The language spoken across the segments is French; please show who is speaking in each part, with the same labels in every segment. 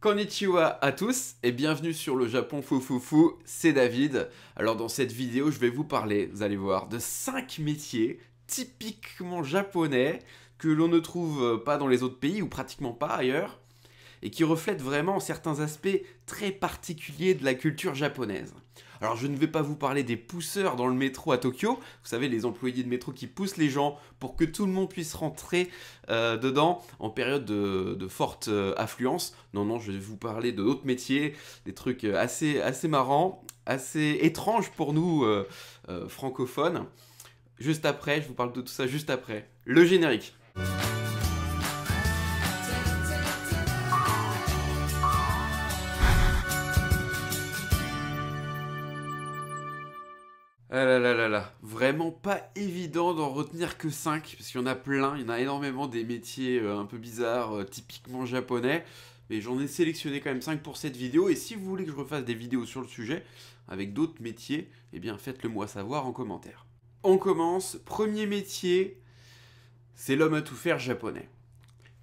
Speaker 1: Konnichiwa à tous et bienvenue sur le Japon Foufoufou, c'est David. Alors dans cette vidéo, je vais vous parler, vous allez voir, de 5 métiers typiquement japonais que l'on ne trouve pas dans les autres pays ou pratiquement pas ailleurs et qui reflètent vraiment certains aspects très particuliers de la culture japonaise. Alors je ne vais pas vous parler des pousseurs dans le métro à Tokyo, vous savez les employés de métro qui poussent les gens pour que tout le monde puisse rentrer euh, dedans en période de, forte euh, affluence. Non, non, je vais vous parler de d'autres métiers, des trucs euh, assez, assez marrants, assez étranges pour nous francophones. Juste après, je vous parle de tout ça juste après. Le générique. là là vraiment pas évident d'en retenir que 5, parce qu'il y en a plein, il y en a énormément des métiers euh, un peu bizarres, euh, typiquement japonais, mais j'en ai sélectionné quand même 5 pour cette vidéo, et si vous voulez que je refasse des vidéos sur le sujet, avec d'autres métiers, eh bien faites-le moi savoir en commentaire. On commence, premier métier, c'est l'homme à tout faire japonais.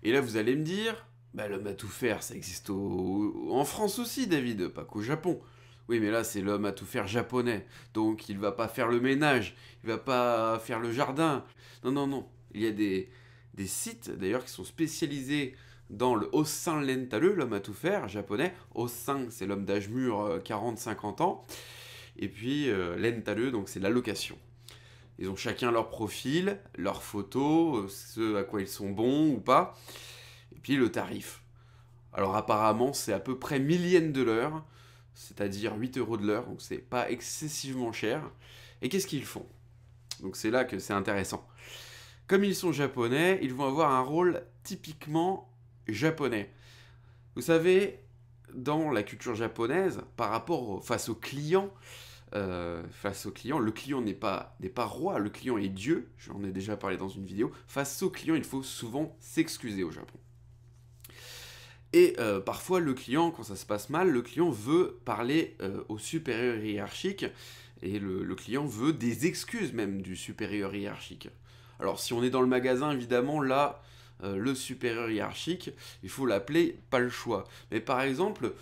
Speaker 1: Et là vous allez me dire, bah, l'homme à tout faire ça existe en France aussi David, pas qu'au Japon. Oui, mais là, c'est l'homme à tout faire japonais. Donc, il va pas faire le ménage, il va pas faire le jardin. Non, non, non. Il y a des, sites, d'ailleurs, qui sont spécialisés dans le os-saint l'entaleux, l'homme à tout faire japonais. sein, c'est l'homme d'âge mûr, 40-50 euh, ans. Et puis, euh, l'entaleux, donc c'est l'allocation. Ils ont chacun leur profil, leurs photos, euh, ce à quoi ils sont bons ou pas, et puis le tarif. Alors apparemment, c'est à peu près millième de l'heure, c'est-à-dire 8 euros de l'heure, donc c'est pas excessivement cher. Et qu'est-ce qu'ils font Donc c'est là que c'est intéressant. Comme ils sont japonais, ils vont avoir un rôle typiquement japonais. Vous savez, dans la culture japonaise, par rapport face au client, euh, face au client, le client n'est pas, pas roi, le client est Dieu, j'en ai déjà parlé dans une vidéo, face au client, il faut souvent s'excuser au Japon. Et euh, parfois, le client, quand ça se passe mal, le client veut parler euh, au supérieur hiérarchique et le, client veut des excuses même du supérieur hiérarchique. Alors, si on est dans le magasin, évidemment, là, euh, le supérieur hiérarchique, il faut l'appeler pas le choix. Mais par exemple,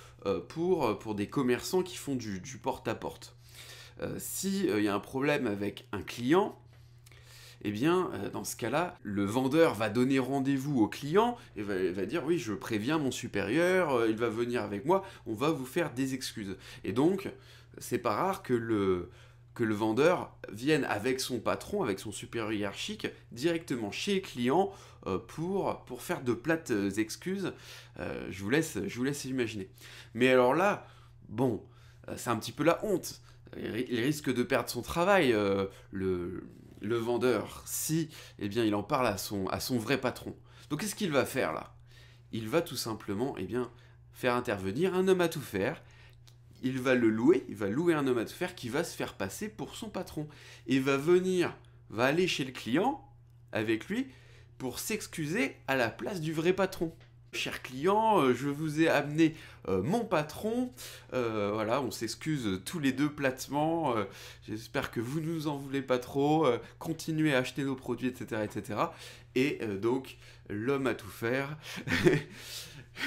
Speaker 1: pour, des commerçants qui font du porte-à-porte, -porte. y a un problème avec un client, eh bien, euh, dans ce cas-là, le vendeur va donner rendez-vous au client et va, dire oui, je préviens mon supérieur, euh, il va venir avec moi, on va vous faire des excuses. Et donc, c'est pas rare que le, que le vendeur vienne avec son patron, avec son supérieur hiérarchique, directement chez le client euh, pour, pour faire de plates excuses. je, vous laisse, je vous laisse imaginer. Mais alors là, bon, c'est un petit peu la honte. Il risque de perdre son travail. le, le vendeur, si eh bien, il en parle à son, à son vrai patron. Donc qu'est-ce qu'il va faire là Il va tout simplement eh bien, faire intervenir un homme à tout faire. Il va le louer, il va louer un homme à tout faire qui va se faire passer pour son patron. Et va venir, va aller chez le client avec lui pour s'excuser à la place du vrai patron. Cher client, euh, je vous ai amené euh, mon patron. Euh, voilà, on s'excuse tous les deux platement. J'espère que vous ne nous en voulez pas trop. continuez à acheter nos produits, etc. etc. Et donc, l'homme à tout faire.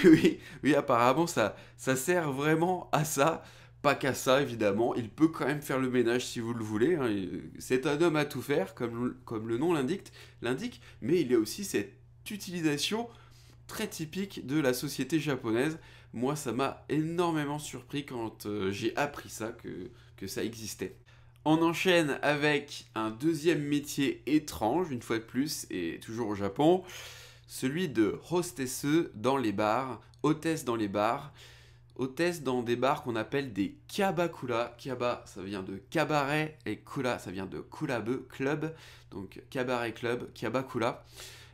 Speaker 1: oui, oui, apparemment, ça, ça sert vraiment à ça. Pas qu'à ça, évidemment. Il peut quand même faire le ménage si vous le voulez. Hein. C'est un homme à tout faire, comme, comme le nom l'indique, mais il y a aussi cette utilisation très typique de la société japonaise. Moi, ça m'a énormément surpris quand euh, j'ai appris ça, que, ça existait. On enchaîne avec un deuxième métier étrange, une fois de plus, et toujours au Japon, celui de hostesse dans les bars, hôtesse dans les bars, hôtesse dans des bars qu'on appelle des kabakula. Kaba, ça vient de cabaret, et kula, ça vient de kulabe, club, donc cabaret club, kabakula.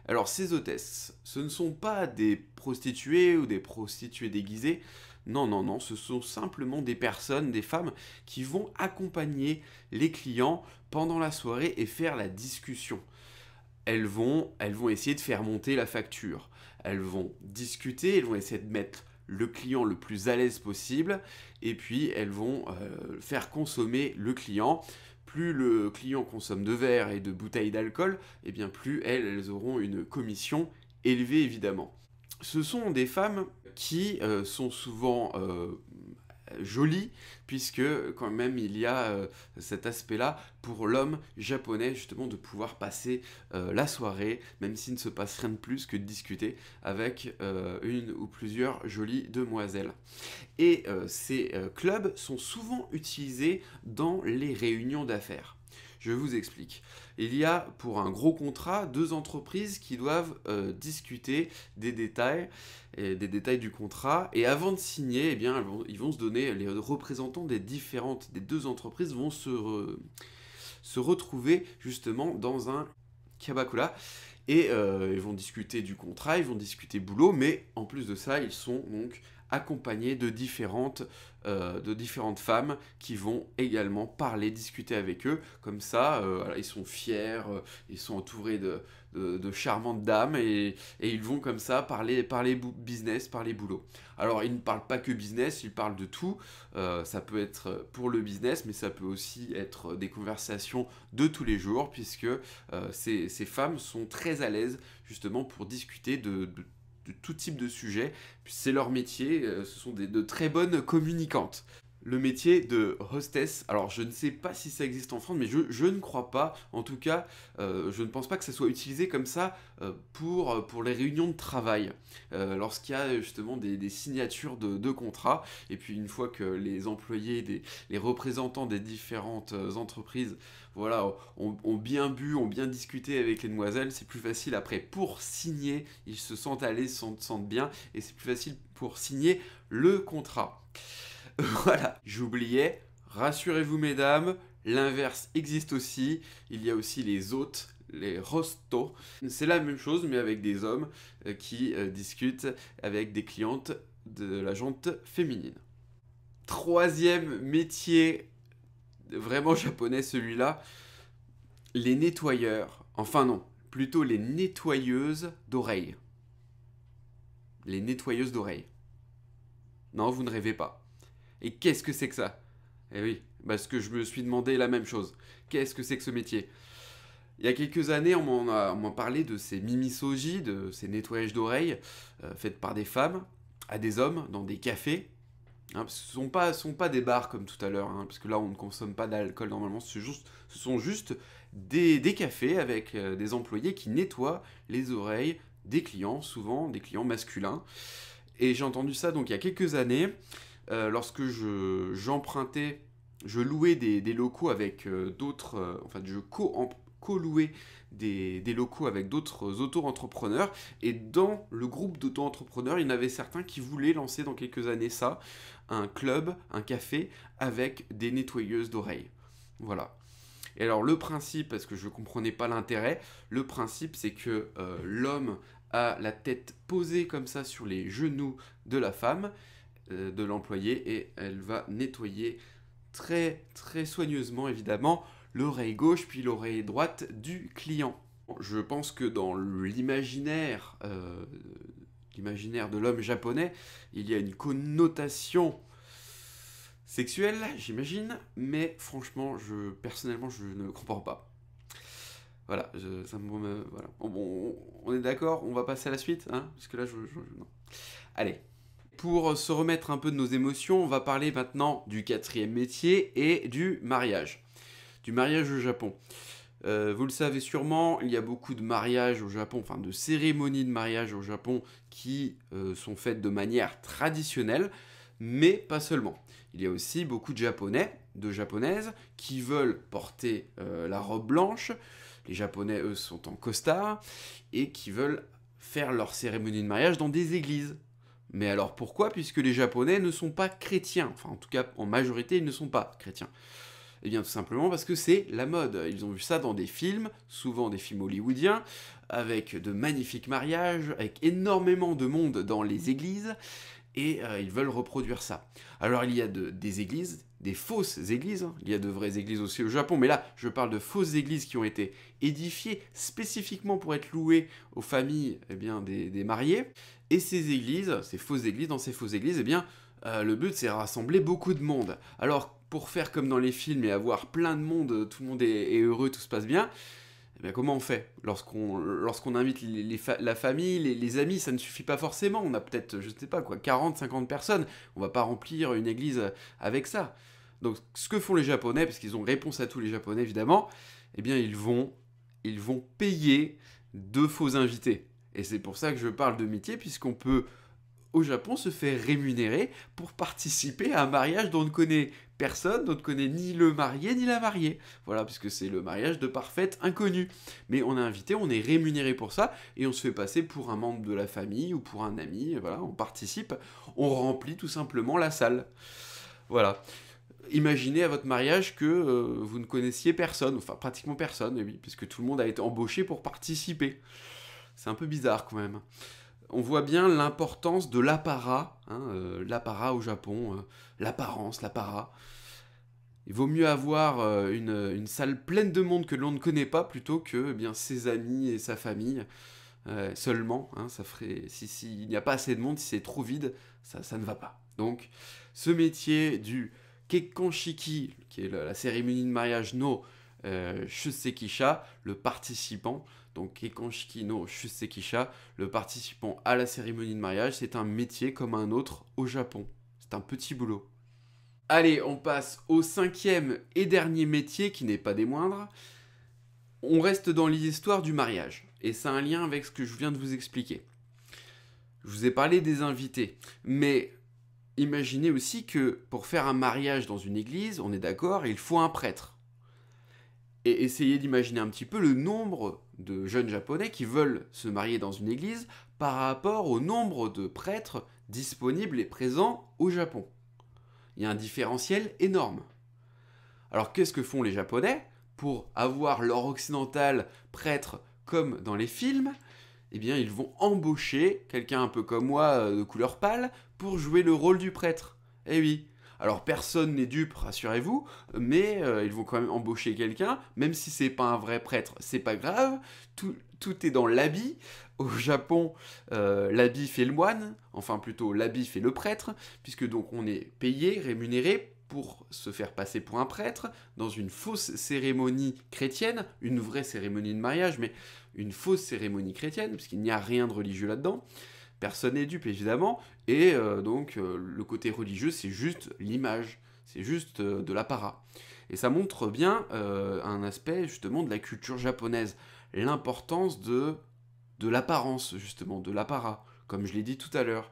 Speaker 1: Alors ces hôtesses, ce ne sont pas des prostituées ou des prostituées déguisées, non, non, non, ce sont simplement des personnes, des femmes qui vont accompagner les clients pendant la soirée et faire la discussion. Elles vont, elles vont essayer de faire monter la facture, elles vont discuter, elles vont essayer de mettre le client le plus à l'aise possible, et puis elles vont euh, faire consommer le client plus le client consomme de verre et de bouteilles d'alcool, et eh bien plus elles, auront une commission élevée évidemment. Ce sont des femmes qui euh, sont souvent euh, jolie, puisque quand même il y a euh, cet aspect-là pour l'homme japonais, justement, de pouvoir passer euh, la soirée, même s'il ne se passe rien de plus que de discuter avec euh, une ou plusieurs jolies demoiselles. Et ces clubs sont souvent utilisés dans les réunions d'affaires. Je vous explique il y a pour un gros contrat deux entreprises qui doivent euh, discuter des détails, des détails du contrat. Et avant de signer, eh bien, ils vont se donner, les représentants des différentes, des deux entreprises vont se, se retrouver justement dans un kabakula et euh, ils vont discuter du contrat, ils vont discuter boulot, mais en plus de ça, ils sont donc accompagné de différentes, euh, de différentes femmes qui vont également parler, discuter avec eux. Comme ça, euh, ils sont fiers, euh, ils sont entourés de, de, charmantes dames et, et, ils vont comme ça parler, parler business, parler boulot. Alors, ils ne parlent pas que business, ils parlent de tout. ça peut être pour le business, mais ça peut aussi être des conversations de tous les jours, puisque ces, femmes sont très à l'aise justement pour discuter de, de de tout type de sujet. puis C'est leur métier, euh, ce sont des, de très bonnes communicantes le métier de hostess. Alors je ne sais pas si ça existe en France, mais je, ne crois pas. En tout cas, euh, je ne pense pas que ça soit utilisé comme ça euh, pour, euh, pour les réunions de travail, lorsqu'il y a justement des, signatures de, de contrats. Et puis une fois que les employés, les représentants des différentes entreprises voilà, ont, bien bu, ont bien discuté avec les demoiselles, c'est plus facile après pour signer, ils se sentent allés, l'aise, se sentent bien, et c'est plus facile pour signer le contrat. voilà, j'oubliais. Rassurez-vous, mesdames, l'inverse existe aussi. Il y a aussi les hôtes, les rostos. C'est la même chose, mais avec des hommes euh, qui euh, discutent avec des clientes de la jante féminine. Troisième métier vraiment japonais, celui-là, les nettoyeurs. Enfin non, plutôt les nettoyeuses d'oreilles. Les nettoyeuses d'oreilles. Non, vous ne rêvez pas. Et qu'est-ce que c'est que ça Eh oui, parce que je me suis demandé la même chose. Qu'est-ce que c'est que ce métier il y a quelques années, on m'en parlé de ces mimisogies, de ces nettoyages d'oreilles euh, faites par des femmes à des hommes dans des cafés. Hein, ce ne sont pas, sont pas des bars comme tout à l'heure, hein, parce que là on ne consomme pas d'alcool normalement, ce, sont juste des, cafés avec euh, des employés qui nettoient les oreilles des clients, souvent des clients masculins. Et j'ai entendu ça donc il y a quelques années, euh, lorsque je, j'empruntais, je louais des, locaux avec euh, d'autres, euh, enfin je co louais des, des, locaux avec d'autres auto-entrepreneurs. Et dans le groupe d'auto-entrepreneurs, il y en avait certains qui voulaient lancer dans quelques années ça, un club, un café avec des nettoyeuses d'oreilles. Voilà. Et alors le principe, parce que je ne comprenais pas l'intérêt, le principe c'est que l'homme a la tête posée comme ça sur les genoux de la femme euh, de l'employé et elle va nettoyer très très soigneusement évidemment l'oreille gauche puis l'oreille droite du client. Je pense que dans l'imaginaire euh, de l'homme japonais, il y a une connotation sexuelle, j'imagine, mais franchement, je personnellement, je ne comprends pas. Voilà, ça voilà. Bon, on, est d'accord, on va passer à la suite, hein, parce que là, je Allez. Pour se remettre un peu de nos émotions, on va parler maintenant du quatrième métier et du mariage. Du mariage au Japon. Euh, vous le savez sûrement, il y a beaucoup de mariages au Japon, enfin de cérémonies de mariage au Japon qui euh, sont faites de manière traditionnelle, mais pas seulement. Il y a aussi beaucoup de Japonais, de Japonaises, qui veulent porter euh, la robe blanche. Les Japonais, eux, sont en costard et qui veulent faire leur cérémonie de mariage dans des églises. Mais alors pourquoi Puisque les Japonais ne sont pas chrétiens. Enfin, en tout cas, en majorité, ils ne sont pas chrétiens. Eh bien, tout simplement parce que c'est la mode. Ils ont vu ça dans des films, souvent des films hollywoodiens, avec de magnifiques mariages, avec énormément de monde dans les églises, et euh, ils veulent reproduire ça. Alors, il y a des églises, des fausses églises, hein. il y a de vraies églises aussi au Japon, mais là, je parle de fausses églises qui ont été édifiées spécifiquement pour être louées aux familles eh bien, des mariés, et ces églises, ces fausses églises, dans ces fausses églises, eh bien, euh, le but c'est rassembler beaucoup de monde. Alors pour faire comme dans les films et avoir plein de monde, tout le monde est, heureux, tout se passe bien, eh bien comment on fait Lorsqu'on invite la famille, les, les, amis, ça ne suffit pas forcément. On a peut-être, je ne sais pas quoi, 40, 50 personnes. On va pas remplir une église avec ça. Donc ce que font les Japonais, parce qu'ils ont réponse à tous les Japonais évidemment, eh bien ils vont, ils vont payer deux faux invités. Et c'est pour ça que je parle de métier, puisqu'on peut au Japon se faire rémunérer pour participer à un mariage dont on ne connaît personne, dont on ne connaît ni le marié ni la mariée. Voilà, puisque c'est le mariage de parfaite inconnue. Mais on est invité, on est rémunéré pour ça, et on se fait passer pour un membre de la famille ou pour un ami, voilà, on participe, on remplit tout simplement la salle. Voilà. Imaginez à votre mariage que euh, vous ne connaissiez personne, enfin pratiquement personne, puisque tout le monde a été embauché pour participer. C'est un peu bizarre quand même. On voit bien l'importance de l'apparat, hein, euh, l'apparat au Japon, euh, l'apparence, l'apparat. Il vaut mieux avoir euh, une, salle pleine de monde que l'on ne connaît pas plutôt que eh bien ses amis et sa famille seulement. Hein, ça ferait si s'il n'y a pas assez de monde, si c'est trop vide, ça, ça ne va pas. Donc ce métier du Kekkonshiki, qui est la, cérémonie de mariage no Shusekisha, le participant, donc Kekonshiki Shusekisha, le participant à la cérémonie de mariage, c'est un métier comme un autre au Japon. C'est un petit boulot. Allez, on passe au cinquième et dernier métier qui n'est pas des moindres. On reste dans l'histoire du mariage, et ça a un lien avec ce que je viens de vous expliquer. Je vous ai parlé des invités, mais imaginez aussi que pour faire un mariage dans une église, on est d'accord, il faut un prêtre. Et essayez d'imaginer un petit peu le nombre de jeunes japonais qui veulent se marier dans une église par rapport au nombre de prêtres disponibles et présents au Japon. Il y a un différentiel énorme. Alors qu'est-ce que font les Japonais pour avoir leur occidental prêtre comme dans les films Eh bien, ils vont embaucher quelqu'un un peu comme moi euh, de couleur pâle pour jouer le rôle du prêtre. Eh oui, alors personne n'est dupe, rassurez-vous, mais euh, ils vont quand même embaucher quelqu'un, même si c'est pas un vrai prêtre, c'est pas grave, tout, est dans l'habit. Au Japon, euh, l'habit fait le moine, enfin plutôt l'habit fait le prêtre, puisque donc on est payé, rémunéré pour se faire passer pour un prêtre dans une fausse cérémonie chrétienne, une vraie cérémonie de mariage, mais une fausse cérémonie chrétienne, puisqu'il n'y a rien de religieux là-dedans. Personne n'est dupe, évidemment. Et euh, donc, euh, le côté religieux, c'est juste l'image, c'est juste euh, de l'apparat. Et ça montre bien un aspect, justement, de la culture japonaise. L'importance de, de l'apparence, justement, de l'apparat, comme je l'ai dit tout à l'heure.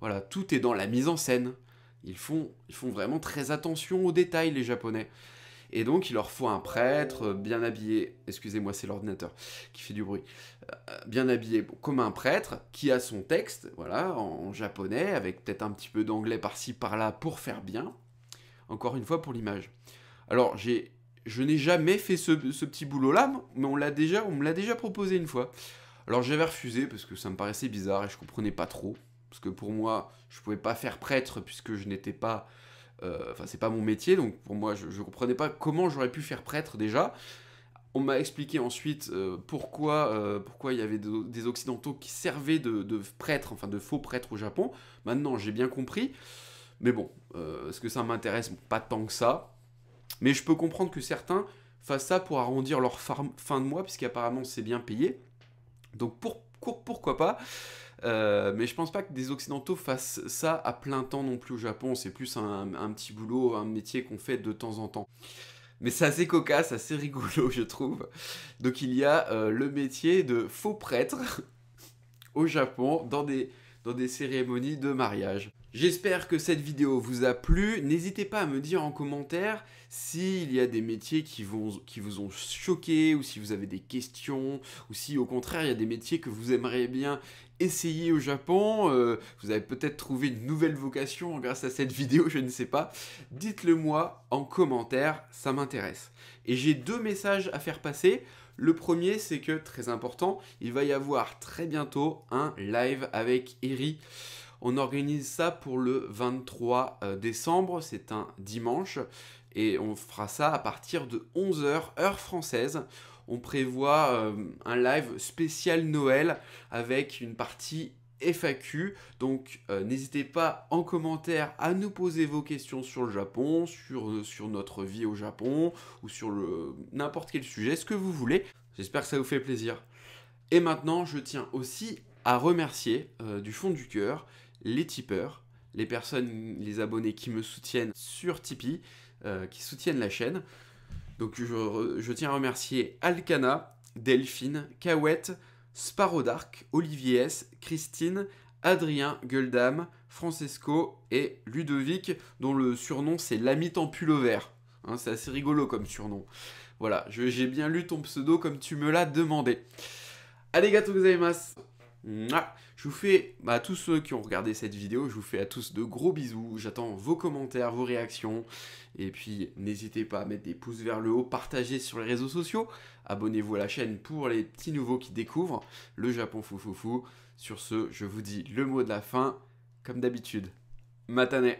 Speaker 1: Voilà, tout est dans la mise en scène. Ils font, ils font vraiment très attention aux détails, les Japonais. Et donc, il leur faut un prêtre euh, bien habillé, excusez-moi, c'est l'ordinateur qui fait du bruit, euh, euh, bien habillé comme un prêtre qui a son texte, voilà, en, japonais, avec peut-être un petit peu d'anglais par-ci, par-là pour faire bien. Encore une fois, pour l'image. Alors, j'ai je n'ai jamais fait ce, petit boulot-là, mais on l'a déjà, on me l'a déjà proposé une fois. Alors j'avais refusé parce que ça me paraissait bizarre et je comprenais pas trop, parce que pour moi, je ne pouvais pas faire prêtre puisque je n'étais pas euh, enfin, c'est pas mon métier, donc pour moi, je, ne comprenais pas comment j'aurais pu faire prêtre déjà. On m'a expliqué ensuite euh, pourquoi, euh, pourquoi il y avait des Occidentaux qui servaient de, de, prêtres, enfin de faux prêtres au Japon. Maintenant, j'ai bien compris. Mais bon, est-ce que ça m'intéresse Pas tant que ça. Mais je peux comprendre que certains fassent ça pour arrondir leur fin de mois, puisqu'apparemment c'est bien payé. Donc pourquoi pas euh, mais je pense pas que des Occidentaux fassent ça à plein temps non plus au Japon. C'est plus un, petit boulot, un métier qu'on fait de temps en temps. Mais c'est assez cocasse, assez rigolo, je trouve. Donc il y a euh, le métier de faux prêtre au Japon dans des, dans des cérémonies de mariage. J'espère que cette vidéo vous a plu. N'hésitez pas à me dire en commentaire s'il y a des métiers qui, vont, qui vous ont choqué ou si vous avez des questions ou si au contraire il y a des métiers que vous aimeriez bien Essayez au Japon, euh, vous avez peut-être trouvé une nouvelle vocation grâce à cette vidéo, je ne sais pas. Dites-le moi en commentaire, ça m'intéresse. Et j'ai deux messages à faire passer. Le premier, c'est que, très important, il va y avoir très bientôt un live avec Eri. On organise ça pour le 23 euh, décembre, c'est un dimanche, et on fera ça à partir de 11h heure française on prévoit euh, un live spécial Noël avec une partie FAQ. Donc euh, n'hésitez pas en commentaire à nous poser vos questions sur le Japon, sur, euh, sur notre vie au Japon ou sur le n'importe quel sujet, ce que vous voulez. J'espère que ça vous fait plaisir. Et maintenant, je tiens aussi à remercier du fond du cœur les tipeurs, les personnes, les abonnés qui me soutiennent sur Tipeee, qui soutiennent la chaîne. Donc je, tiens à remercier Alcana, Delphine, Sparrow Sparodark, Olivier S, Christine, Adrien, Guldam, Francesco et Ludovic, dont le surnom c'est l'ami en vert. Hein, c'est assez rigolo comme surnom. Voilà, j'ai bien lu ton pseudo comme tu me l'as demandé. Allez Arigatou gozaimasu je vous fais, bah, à tous ceux qui ont regardé cette vidéo, je vous fais à tous de gros bisous. J'attends vos commentaires, vos réactions. Et puis, n'hésitez pas à mettre des pouces vers le haut, partager sur les réseaux sociaux. Abonnez-vous à la chaîne pour les petits nouveaux qui découvrent le Japon Foufoufou. Sur ce, je vous dis le mot de la fin, comme d'habitude. Matane